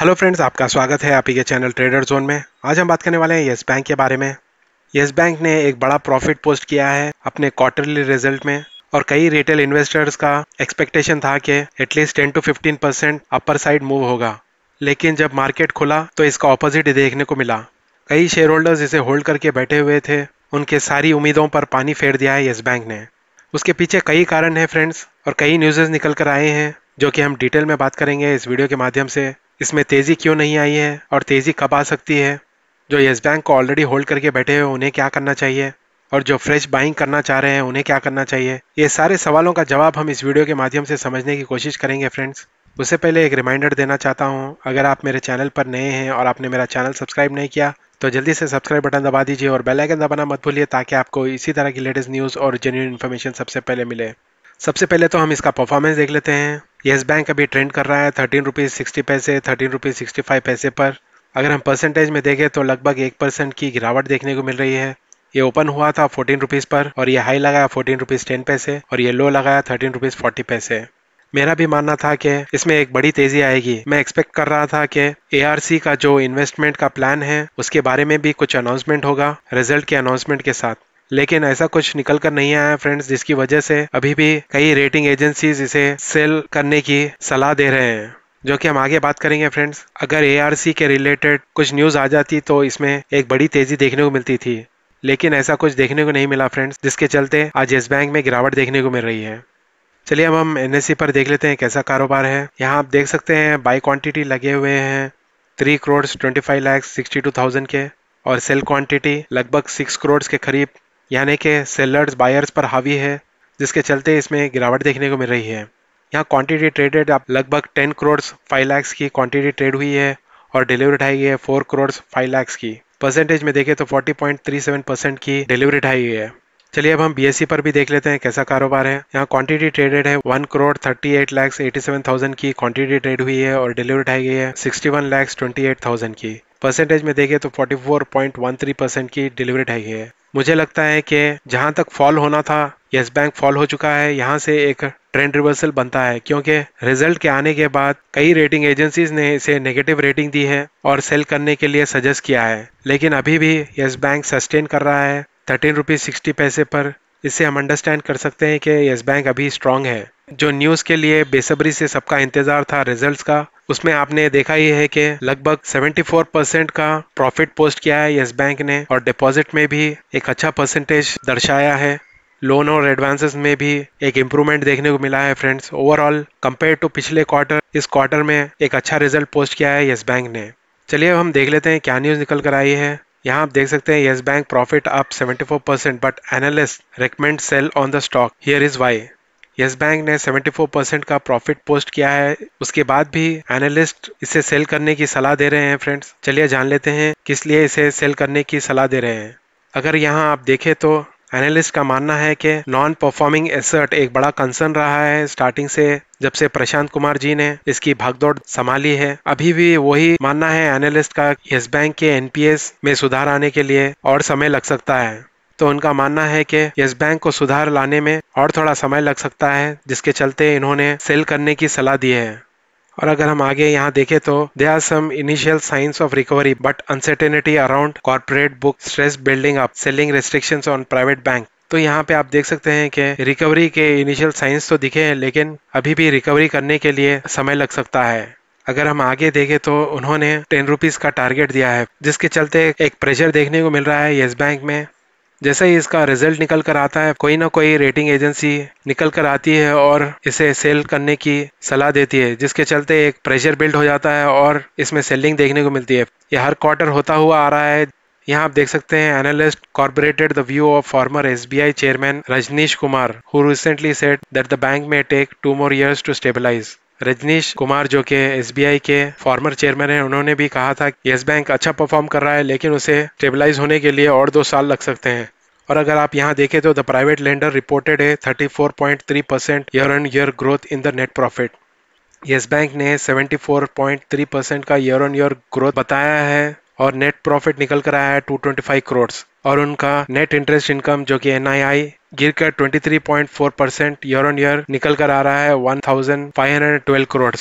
hello friends आपका स्वागत है आप ही के चैनल ट्रेडर जोन में आज हम बात करने वाले हैं येस बैंक के बारे में येस बैंक ने एक बड़ा प्रॉफिट पोस्ट किया है अपने क्वार्टरली रिजल्ट में और कई रिटेल इन्वेस्टर्स का एक्सपेक्टेशन था कि at least ten to fifteen percent upper side move होगा लेकिन जब मार्केट खुला तो इसका ऑपोजिट देखने को मिला कई शेयर होल्डर्स इसे होल्ड करके बैठे हुए थे उनके सारी उम्मीदों पर पानी फेर दिया है येस बैंक ने उसके पीछे कई कारण हैं फ्रेंड्स और कई न्यूजेज निकल कर आए हैं जो कि हम डिटेल में बात करेंगे इस वीडियो के माध्यम से इसमें तेज़ी क्यों नहीं आई है और तेज़ी कब आ सकती है जो येस बैंक को ऑलरेडी होल्ड करके बैठे हुए उन्हें क्या करना चाहिए और जो फ्रेश बाइंग करना चाह रहे हैं उन्हें क्या करना चाहिए ये सारे सवालों का जवाब हम इस वीडियो के माध्यम से समझने की कोशिश करेंगे फ्रेंड्स उससे पहले एक रिमाइंडर देना चाहता हूँ अगर आप मेरे चैनल पर नए हैं और आपने मेरा चैनल सब्सक्राइब नहीं किया तो जल्दी से सब्सक्राइब बटन दबा दीजिए और बेल आइकन दबाना मत भूलिए ताकि आपको इसी तरह की लेटेस्ट न्यूज़ और जेन्यून इन्फॉर्मेशन सबसे पहले मिले सबसे पहले तो हम इसका परफॉर्मेंस देख लेते हैं येस बैंक अभी ट्रेंड कर रहा है थर्टीन रुपीज़ सिक्सटी पैसे थर्टीन रुपीज़ सिक्सटी फाइव पैसे पर अगर हम परसेंटेज में देखें तो लगभग एक परसेंट की गिरावट देखने को मिल रही है ये ओपन हुआ था फोर्टीन रुपीज़ पर और ये हाई लगाया फोर्टीन रुपीज़ टेन पैसे और ये लो लगाया थर्टीन रुपीज़ फोर्टी पैसे मेरा भी मानना था कि इसमें एक बड़ी तेजी आएगी मैं एक्सपेक्ट कर रहा था कि ए का जो इन्वेस्टमेंट का प्लान है उसके बारे में भी कुछ अनाउंसमेंट होगा रिजल्ट के अनाउंसमेंट के साथ लेकिन ऐसा कुछ निकल कर नहीं आया फ्रेंड्स जिसकी वजह से अभी भी कई रेटिंग एजेंसीज इसे सेल करने की सलाह दे रहे हैं जो कि हम आगे बात करेंगे फ्रेंड्स अगर ए के रिलेटेड कुछ न्यूज़ आ जाती तो इसमें एक बड़ी तेज़ी देखने को मिलती थी लेकिन ऐसा कुछ देखने को नहीं मिला फ्रेंड्स जिसके चलते आज येस बैंक में गिरावट देखने को मिल रही है चलिए अब हम एन e पर देख लेते हैं कैसा कारोबार है यहाँ आप देख सकते हैं बाई क्वांटिटी लगे हुए हैं three crore twenty five lakhs sixty two thousand के और सेल क्वांटिटी लगभग सिक्स करोड़ के करीब यानी कि सेलर्स बायर्स पर हावी है जिसके चलते इसमें गिरावट देखने को मिल रही है यहाँ क्वांटिटी ट्रेडेड लगभग टेन करोड़ फाइव लैक्स की क्वांटिटी ट्रेड हुई है और डिलीवरी ढाई है फोर करोड़ फाइव लैक्स की परसेंटेज में देखें तो forty point three seven percent की डिलीवरी ढाई है चलिए अब हम बी e पर भी देख लेते हैं कैसा कारोबार है यहाँ क्वांटिटी ट्रेडेड है one crore thirty eight lakhs eighty seven thousand की क्वांटिटी ट्रेड हुई है और डिलीवरी ढाई गई है sixty one lakhs twenty eight thousand की परसेंटेज में देखें तो forty four point one three percent की डिलीवरी ढाई है मुझे लगता है कि जहाँ तक फॉल होना था यस बैंक फॉल हो चुका है यहाँ से एक ट्रेंड रिवर्सल बनता है क्योंकि रिजल्ट के आने के बाद कई रेटिंग एजेंसीज ने इसे नेगेटिव रेटिंग दी है और सेल करने के लिए सजेस्ट किया है लेकिन अभी भी येस बैंक सस्टेन कर रहा है थर्टीन रुपीज सिक्सटी पैसे पर इससे हम अंडरस्टैंड कर सकते हैं कि येस बैंक अभी स्ट्रांग है जो न्यूज़ के लिए बेसब्री से सबका इंतज़ार था रिजल्ट्स का उसमें आपने देखा ही है कि लगभग 74 परसेंट का प्रॉफिट पोस्ट किया है येस बैंक ने और डिपॉजिट में भी एक अच्छा परसेंटेज दर्शाया है लोन और एडवांसेस में भी एक इम्प्रूवमेंट देखने को मिला है फ्रेंड्स ओवरऑल कंपेयर टू पिछले क्वार्टर इस क्वार्टर में एक अच्छा रिजल्ट पोस्ट किया है येस बैंक ने चलिए अब हम देख लेते हैं क्या न्यूज़ निकल कर आई है यहाँ आप देख सकते हैं Yes Bank profit up 74 percent but analyst recommend sell on the stock here is why Yes Bank ने 74 परसेंट का प्रॉफिट पोस्ट किया है उसके बाद भी एनालिस्ट इसे सेल करने की सलाह दे रहे हैं फ्रेंड्स चलिए जान लेते हैं किस लिए इसे सेल करने की सलाह दे रहे हैं अगर यहाँ आप देखें तो एनालिस्ट का मानना है कि नॉन परफॉर्मिंग एसर्ट एक बड़ा कंसर्न रहा है स्टार्टिंग से जब से प्रशांत कुमार जी ने इसकी भागदौड़ संभाली है अभी भी वही मानना है एनालिस्ट का यस बैंक के एनपीएस में सुधार आने के लिए और समय लग सकता है तो उनका मानना है कि यस बैंक को सुधार लाने में और थोड़ा समय लग सकता है जिसके चलते इन्होंने सेल करने की सलाह दी है और अगर हम आगे यहाँ देखें तो they are some initial signs of recovery but uncertainty around corporate book stress building up selling restriction on private bank तो यहाँ पे आप देख सकते हैं कि रिकवरी के इनिशियल साइंस तो दिखे हैं लेकिन अभी भी रिकवरी करने के लिए समय लग सकता है अगर हम आगे देखें तो उन्होंने टेन रुपीज़ का टारगेट दिया है जिसके चलते एक प्रेशर देखने को मिल रहा है येस बैंक में जैसे ही इसका रिजल्ट निकल कर आता है कोई ना कोई रेटिंग एजेंसी निकल कर आती है और इसे सेल करने की सलाह देती है जिसके चलते एक प्रेशर बिल्ड हो जाता है और इसमें सेलिंग देखने को मिलती है यह हर क्वार्टर होता हुआ आ रहा है यहाँ आप देख सकते हैं analyst incorporated the view of former S chairman Rajnish Kumar who recently said that the bank may take two more years to stabilise Rajnish Kumar जो कि एस के फॉर्मर चेयरमैन हैं उन्होंने भी कहा था कि येस बैंक अच्छा परफॉर्म कर रहा है लेकिन उसे स्टेबलाइज होने के लिए और दो साल लग सकते हैं और अगर आप यहाँ देखें तो द प्राइवेट लेंडर रिपोर्टेड है 34.3 percent year on year growth in the net profit Yes Bank ने 74.3 परसेंट का ईयर ऑन ईयर ग्रोथ बताया है और नेट प्रॉफिट निकल कर आया है फाइव करोड़ और उनका नेट इंटरेस्ट इनकम जो कि एन गिरकर 23.4 परसेंट ईयर ऑन ईयर निकल कर आ रहा है 1512 करोड़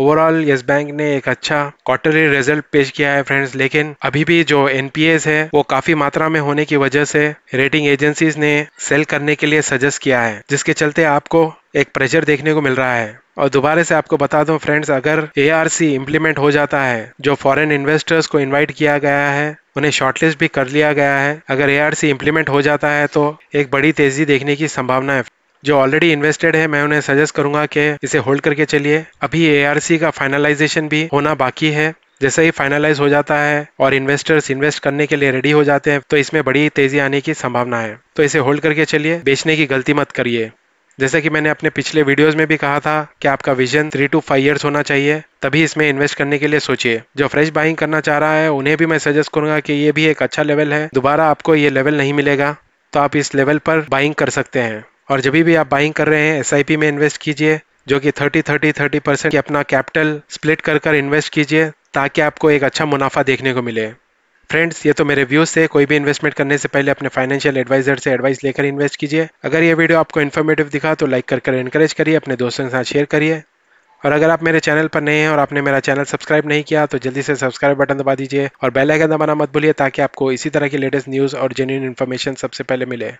ओवरऑल यस बैंक ने एक अच्छा क्वार्टरली रिजल्ट पेश किया है फ्रेंड्स लेकिन अभी भी जो एन है वो काफी मात्रा में होने की वजह से रेटिंग एजेंसीज ने सेल करने के लिए सजेस्ट किया है जिसके चलते आपको एक प्रेशर देखने को मिल रहा है और दोबारा से आपको बता दूं फ्रेंड्स अगर ए आर सी इम्प्लीमेंट हो जाता है जो फॉरेन इन्वेस्टर्स को इनवाइट किया गया है उन्हें शॉर्टलिस्ट भी कर लिया गया है अगर ए आर इंप्लीमेंट हो जाता है तो एक बड़ी तेज़ी देखने की संभावना है जो ऑलरेडी इन्वेस्टेड है मैं उन्हें सजेस्ट करूंगा कि इसे होल्ड करके चलिए अभी ए का फाइनलाइजेशन भी होना बाकी है जैसे ही फाइनलाइज हो जाता है और इन्वेस्टर्स इन्वेस्ट करने के लिए रेडी हो जाते हैं तो इसमें बड़ी तेजी आने की संभावना है तो इसे होल्ड करके चलिए बेचने की गलती मत करिए जैसे कि मैंने अपने पिछले वीडियोस में भी कहा था कि आपका vision three to five years होना चाहिए तभी इसमें इन्वेस्ट करने के लिए सोचिए जो फ्रेश बाइंग करना चाह रहा है उन्हें भी मैं सजेस्ट करूंगा कि ये भी एक अच्छा लेवल है दोबारा आपको ये लेवल नहीं मिलेगा तो आप इस लेवल पर बाइंग कर सकते हैं और जब भी आप बाइंग कर रहे हैं एस में इन्वेस्ट कीजिए जो कि थर्टी थर्टी थर्टी परसेंट अपना कैपिटल स्प्लिट कर कर इन्वेस्ट कीजिए ताकि आपको एक अच्छा मुनाफा देखने को मिले फ्रेंड्स ये तो मेरे व्यूज से कोई भी इन्वेस्टमेंट करने से पहले अपने फाइनेंशियल एडवाइजर से एडवाइस लेकर इन्वेस्ट कीजिए अगर ये वीडियो आपको इन्फॉर्मेटिव दिखा तो लाइक करके इनकरेज करिए अपने दोस्तों के साथ शेयर करिए और अगर आप मेरे चैनल पर नए हैं और आपने मेरा चैनल सब्सक्राइब नहीं किया तो जल्दी से सब्सक्राइब बटन दबा दीजिए और बेल आइकन दबाना मत भूलिए ताकि आपको इसी तरह की लेटेस्ट न्यूज़ और जेन्यून इन्फॉर्मेशन सबसे पहले मिले